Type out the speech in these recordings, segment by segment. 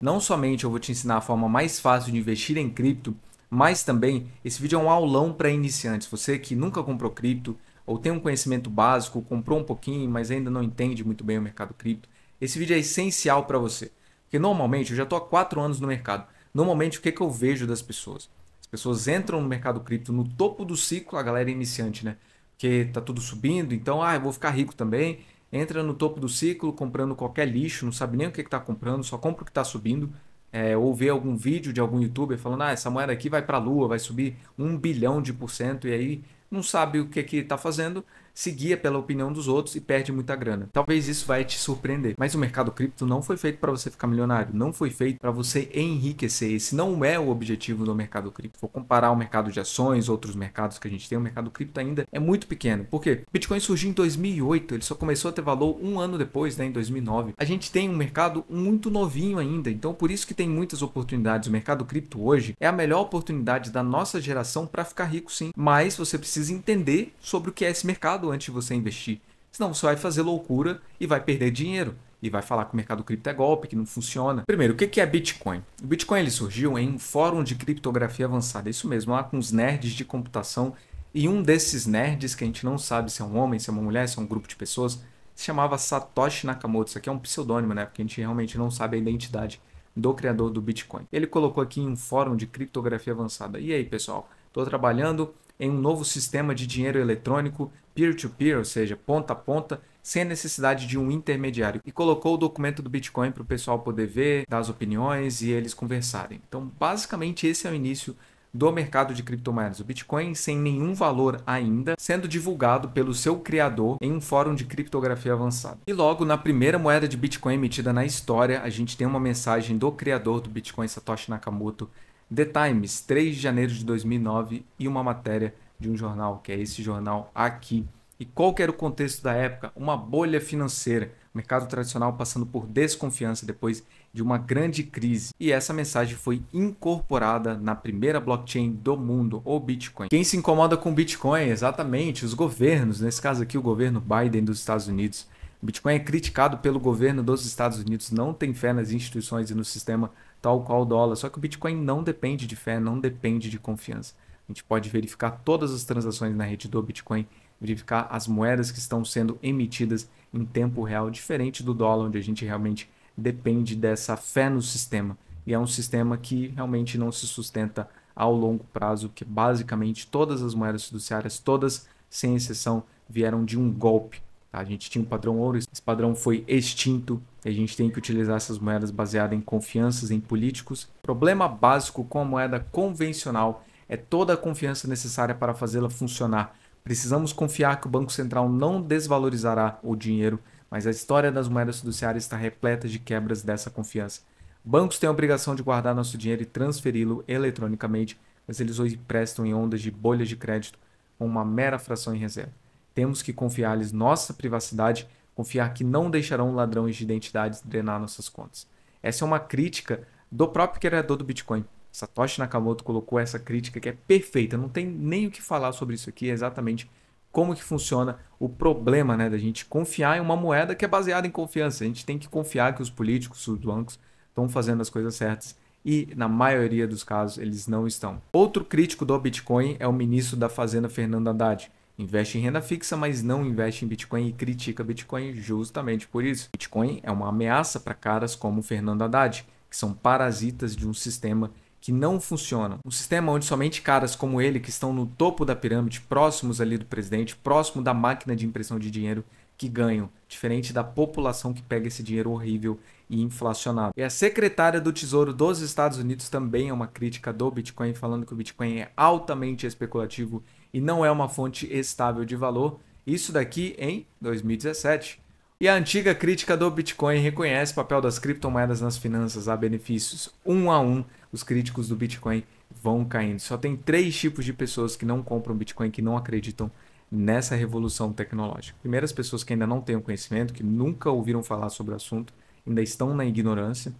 Não somente eu vou te ensinar a forma mais fácil de investir em cripto, mas também esse vídeo é um aulão para iniciantes. Você que nunca comprou cripto ou tem um conhecimento básico, comprou um pouquinho, mas ainda não entende muito bem o mercado cripto, esse vídeo é essencial para você. Porque normalmente, eu já estou há quatro anos no mercado, normalmente o que, que eu vejo das pessoas? As pessoas entram no mercado cripto no topo do ciclo, a galera é iniciante, né? Porque tá tudo subindo, então, ah, eu vou ficar rico também, entra no topo do ciclo comprando qualquer lixo, não sabe nem o que está comprando, só compra o que está subindo, é, ou vê algum vídeo de algum youtuber falando, ah, essa moeda aqui vai para a lua, vai subir um bilhão de por cento, e aí não sabe o que, é que está fazendo, se guia pela opinião dos outros e perde muita grana. Talvez isso vai te surpreender, mas o mercado cripto não foi feito para você ficar milionário, não foi feito para você enriquecer. Esse não é o objetivo do mercado cripto. Vou comparar o mercado de ações, outros mercados que a gente tem, o mercado cripto ainda é muito pequeno. Por quê? Bitcoin surgiu em 2008, ele só começou a ter valor um ano depois, né, em 2009. A gente tem um mercado muito novinho ainda, então por isso que tem muitas oportunidades. O mercado cripto hoje é a melhor oportunidade da nossa geração para ficar rico sim, mas você precisa precisa entender sobre o que é esse mercado antes de você investir. Senão você vai fazer loucura e vai perder dinheiro. E vai falar que o mercado cripto é golpe, que não funciona. Primeiro, o que é Bitcoin? O Bitcoin ele surgiu em um fórum de criptografia avançada. É isso mesmo, lá com os nerds de computação. E um desses nerds, que a gente não sabe se é um homem, se é uma mulher, se é um grupo de pessoas, se chamava Satoshi Nakamoto. Isso aqui é um pseudônimo, né? Porque a gente realmente não sabe a identidade do criador do Bitcoin. Ele colocou aqui em um fórum de criptografia avançada. E aí, pessoal? Estou trabalhando em um novo sistema de dinheiro eletrônico peer-to-peer, ou seja, ponta a ponta, sem a necessidade de um intermediário. E colocou o documento do Bitcoin para o pessoal poder ver, dar as opiniões e eles conversarem. Então, basicamente, esse é o início do mercado de criptomoedas, o Bitcoin, sem nenhum valor ainda, sendo divulgado pelo seu criador em um fórum de criptografia avançada. E logo na primeira moeda de Bitcoin emitida na história, a gente tem uma mensagem do criador do Bitcoin, Satoshi Nakamoto, The Times, 3 de janeiro de 2009, e uma matéria de um jornal, que é esse jornal aqui. E qual que era o contexto da época? Uma bolha financeira, mercado tradicional passando por desconfiança depois de uma grande crise. E essa mensagem foi incorporada na primeira blockchain do mundo, o Bitcoin. Quem se incomoda com Bitcoin? Exatamente, os governos, nesse caso aqui o governo Biden dos Estados Unidos o Bitcoin é criticado pelo governo dos Estados Unidos, não tem fé nas instituições e no sistema tal qual o dólar. Só que o Bitcoin não depende de fé, não depende de confiança. A gente pode verificar todas as transações na rede do Bitcoin, verificar as moedas que estão sendo emitidas em tempo real, diferente do dólar, onde a gente realmente depende dessa fé no sistema. E é um sistema que realmente não se sustenta ao longo prazo, que basicamente todas as moedas fiduciárias, todas sem exceção, vieram de um golpe a gente tinha um padrão ouro, esse padrão foi extinto. A gente tem que utilizar essas moedas baseadas em confianças em políticos. problema básico com a moeda convencional é toda a confiança necessária para fazê-la funcionar. Precisamos confiar que o Banco Central não desvalorizará o dinheiro, mas a história das moedas fiduciárias está repleta de quebras dessa confiança. Bancos têm a obrigação de guardar nosso dinheiro e transferi-lo eletronicamente, mas eles hoje emprestam em ondas de bolhas de crédito com uma mera fração em reserva. Temos que confiar-lhes nossa privacidade, confiar que não deixarão ladrões de identidades drenar nossas contas. Essa é uma crítica do próprio criador do Bitcoin. Satoshi Nakamoto colocou essa crítica que é perfeita, não tem nem o que falar sobre isso aqui, exatamente como que funciona o problema né, da gente confiar em uma moeda que é baseada em confiança. A gente tem que confiar que os políticos, os bancos, estão fazendo as coisas certas e, na maioria dos casos, eles não estão. Outro crítico do Bitcoin é o ministro da Fazenda, Fernando Haddad investe em renda fixa, mas não investe em Bitcoin e critica Bitcoin justamente por isso. Bitcoin é uma ameaça para caras como Fernando Haddad, que são parasitas de um sistema que não funciona. Um sistema onde somente caras como ele, que estão no topo da pirâmide, próximos ali do presidente, próximo da máquina de impressão de dinheiro, que ganham, diferente da população que pega esse dinheiro horrível e inflacionado. E a secretária do Tesouro dos Estados Unidos também é uma crítica do Bitcoin, falando que o Bitcoin é altamente especulativo e não é uma fonte estável de valor. Isso daqui em 2017. E a antiga crítica do Bitcoin reconhece o papel das criptomoedas nas finanças. Há benefícios um a um. Os críticos do Bitcoin vão caindo. Só tem três tipos de pessoas que não compram Bitcoin, que não acreditam nessa revolução tecnológica. Primeiras pessoas que ainda não têm o conhecimento, que nunca ouviram falar sobre o assunto, ainda estão na ignorância.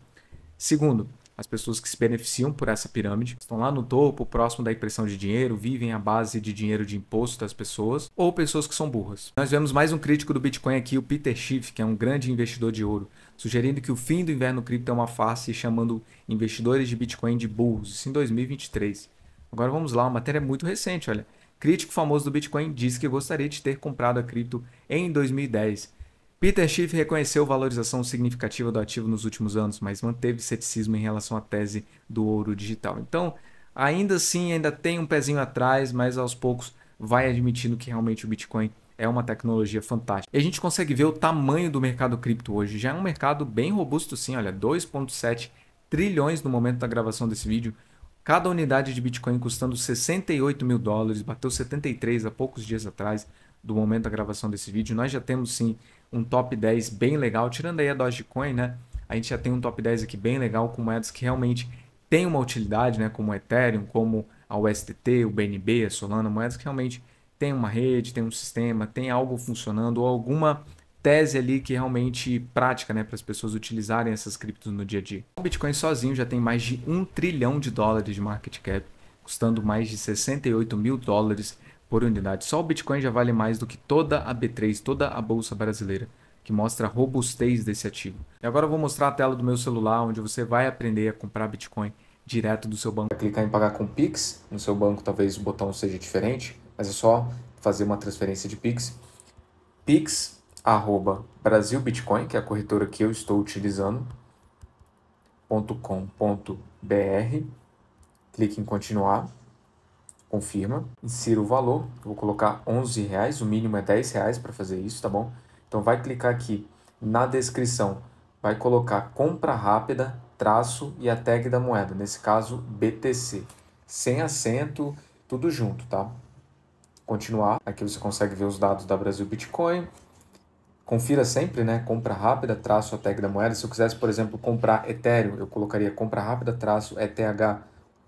Segundo, as pessoas que se beneficiam por essa pirâmide, estão lá no topo, próximo da impressão de dinheiro, vivem à base de dinheiro de imposto das pessoas, ou pessoas que são burras. Nós vemos mais um crítico do Bitcoin aqui, o Peter Schiff, que é um grande investidor de ouro, sugerindo que o fim do inverno cripto é uma face, chamando investidores de Bitcoin de burros, isso em 2023. Agora vamos lá, uma matéria é muito recente, olha. Crítico famoso do Bitcoin diz que gostaria de ter comprado a cripto em 2010, Peter Schiff reconheceu valorização significativa do ativo nos últimos anos, mas manteve ceticismo em relação à tese do ouro digital. Então, ainda assim, ainda tem um pezinho atrás, mas aos poucos vai admitindo que realmente o Bitcoin é uma tecnologia fantástica. E a gente consegue ver o tamanho do mercado cripto hoje. Já é um mercado bem robusto sim, olha, 2.7 trilhões no momento da gravação desse vídeo. Cada unidade de Bitcoin custando 68 mil dólares, bateu 73 há poucos dias atrás do momento da gravação desse vídeo, nós já temos sim um top 10 bem legal, tirando aí a Dogecoin, né? A gente já tem um top 10 aqui bem legal com moedas que realmente têm uma utilidade, né? Como o Ethereum, como a USDT, o BNB, a Solana, moedas que realmente têm uma rede, tem um sistema, tem algo funcionando ou alguma tese ali que realmente prática, né, para as pessoas utilizarem essas criptos no dia a dia. O Bitcoin sozinho já tem mais de um trilhão de dólares de market cap, custando mais de 68 mil dólares por unidade. Só o Bitcoin já vale mais do que toda a B3, toda a bolsa brasileira, que mostra a robustez desse ativo. E agora eu vou mostrar a tela do meu celular, onde você vai aprender a comprar Bitcoin direto do seu banco. Vai clicar em pagar com Pix, no seu banco talvez o botão seja diferente, mas é só fazer uma transferência de Pix. Pix arroba brasilbitcoin, que é a corretora que eu estou utilizando, .com.br. Clique em continuar confirma, insira o valor, eu vou colocar 11 reais, o mínimo é 10 reais para fazer isso, tá bom? Então vai clicar aqui na descrição, vai colocar compra rápida, traço e a tag da moeda, nesse caso BTC, sem acento, tudo junto, tá? Continuar, aqui você consegue ver os dados da Brasil Bitcoin, confira sempre, né? Compra rápida, traço a tag da moeda. Se eu quisesse, por exemplo, comprar Ethereum, eu colocaria compra rápida, traço ETH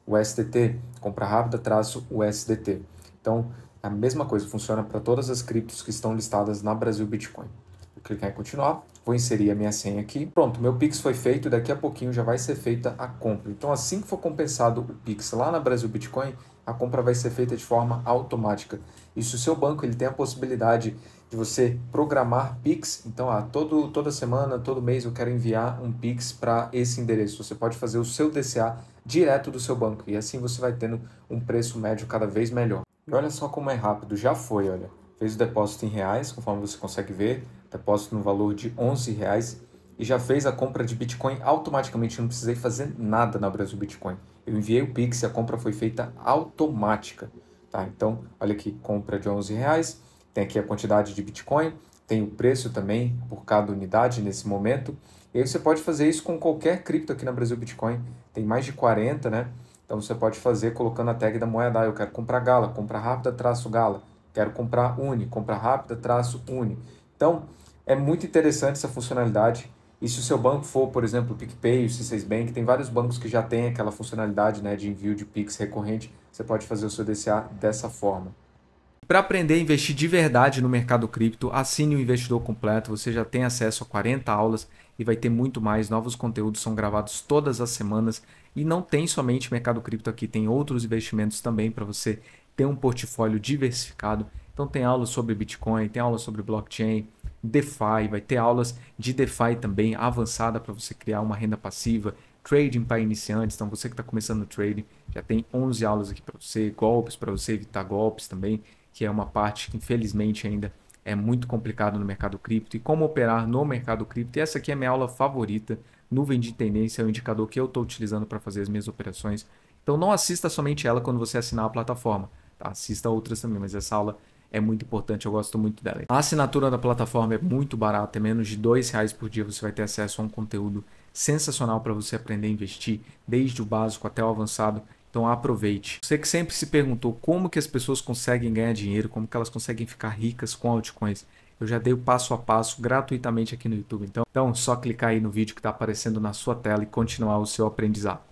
USDT, compra rápida, traço USDT. Então, a mesma coisa, funciona para todas as criptos que estão listadas na Brasil Bitcoin. Vou clicar em continuar. Vou inserir a minha senha aqui. Pronto, meu Pix foi feito. Daqui a pouquinho já vai ser feita a compra. Então, assim que for compensado o Pix lá na Brasil Bitcoin, a compra vai ser feita de forma automática. E se o seu banco ele tem a possibilidade de você programar Pix, então ah, todo, toda semana, todo mês eu quero enviar um Pix para esse endereço. Você pode fazer o seu DCA direto do seu banco e assim você vai tendo um preço médio cada vez melhor. E olha só como é rápido, já foi, olha fez o depósito em reais, conforme você consegue ver, depósito no valor de 11 reais e já fez a compra de Bitcoin automaticamente, eu não precisei fazer nada na Brasil Bitcoin. Eu enviei o Pix e a compra foi feita automática, tá? Então, olha aqui, compra de 11 reais, tem aqui a quantidade de Bitcoin, tem o preço também por cada unidade nesse momento. E aí você pode fazer isso com qualquer cripto aqui na Brasil Bitcoin. Tem mais de 40, né? Então você pode fazer colocando a tag da moeda, ah, eu quero comprar Gala, compra rápida, traço Gala Quero comprar Uni, compra rápida, traço Uni. Então, é muito interessante essa funcionalidade. E se o seu banco for, por exemplo, o PicPay, o C6 Bank, tem vários bancos que já tem aquela funcionalidade né, de envio de Pix recorrente, você pode fazer o seu DCA dessa forma. Para aprender a investir de verdade no mercado cripto, assine o Investidor Completo, você já tem acesso a 40 aulas e vai ter muito mais. Novos conteúdos são gravados todas as semanas e não tem somente mercado cripto aqui, tem outros investimentos também para você ter um portfólio diversificado. Então tem aulas sobre Bitcoin, tem aulas sobre blockchain, DeFi, vai ter aulas de DeFi também avançada para você criar uma renda passiva, trading para iniciantes. Então você que está começando o trading, já tem 11 aulas aqui para você, golpes para você evitar golpes também, que é uma parte que infelizmente ainda é muito complicado no mercado cripto e como operar no mercado cripto. E essa aqui é minha aula favorita. Nuvem de tendência é o indicador que eu estou utilizando para fazer as minhas operações. Então não assista somente ela quando você assinar a plataforma assista outras também, mas essa aula é muito importante, eu gosto muito dela. A assinatura da plataforma é muito barata, é menos de R$ reais por dia, você vai ter acesso a um conteúdo sensacional para você aprender a investir, desde o básico até o avançado. Então aproveite. Você que sempre se perguntou como que as pessoas conseguem ganhar dinheiro, como que elas conseguem ficar ricas com altcoins, eu já dei o passo a passo gratuitamente aqui no YouTube. Então, então é só clicar aí no vídeo que está aparecendo na sua tela e continuar o seu aprendizado.